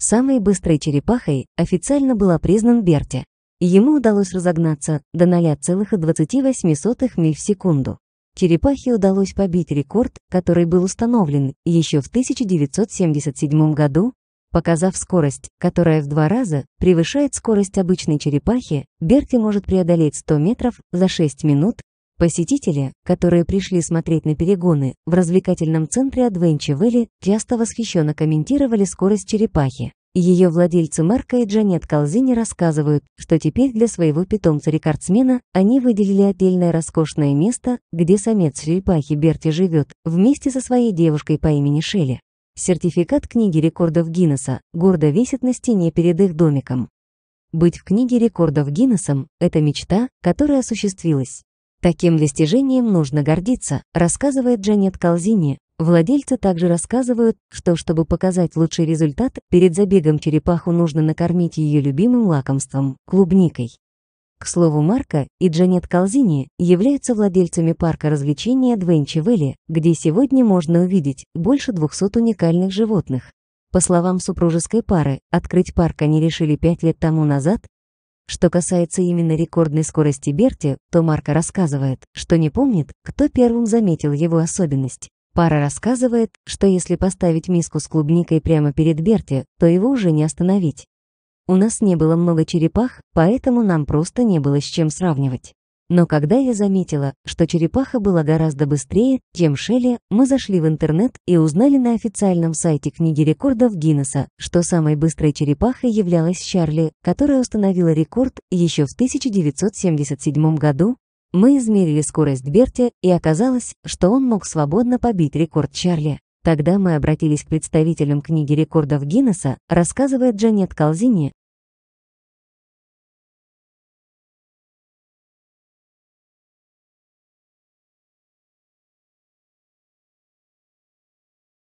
Самой быстрой черепахой официально была признан Берти. Ему удалось разогнаться до 0,28 миль в секунду. Черепахе удалось побить рекорд, который был установлен еще в 1977 году, показав скорость, которая в два раза превышает скорость обычной черепахи, Берти может преодолеть 100 метров за 6 минут Посетители, которые пришли смотреть на перегоны в развлекательном центре Adventure Valley, часто восхищенно комментировали скорость черепахи. Ее владельцы Марка и Джанет Колзини рассказывают, что теперь для своего питомца-рекордсмена они выделили отдельное роскошное место, где самец черепахи Берти живет, вместе со своей девушкой по имени Шелли. Сертификат книги рекордов Гиннесса гордо висит на стене перед их домиком. Быть в книге рекордов Гиннессом – это мечта, которая осуществилась. Таким достижением нужно гордиться, рассказывает Джанет Колзини. Владельцы также рассказывают, что чтобы показать лучший результат, перед забегом черепаху нужно накормить ее любимым лакомством – клубникой. К слову, Марка и Джанет Колзини являются владельцами парка развлечений Двенчи Вэлли, где сегодня можно увидеть больше 200 уникальных животных. По словам супружеской пары, открыть парк они решили пять лет тому назад, что касается именно рекордной скорости Берти, то Марко рассказывает, что не помнит, кто первым заметил его особенность. Пара рассказывает, что если поставить миску с клубникой прямо перед Берти, то его уже не остановить. У нас не было много черепах, поэтому нам просто не было с чем сравнивать. Но когда я заметила, что черепаха была гораздо быстрее, чем Шелли, мы зашли в интернет и узнали на официальном сайте книги рекордов Гиннесса, что самой быстрой черепахой являлась Чарли, которая установила рекорд еще в 1977 году. Мы измерили скорость Берти, и оказалось, что он мог свободно побить рекорд Чарли. Тогда мы обратились к представителям книги рекордов Гиннесса, рассказывает Джанет Колзини,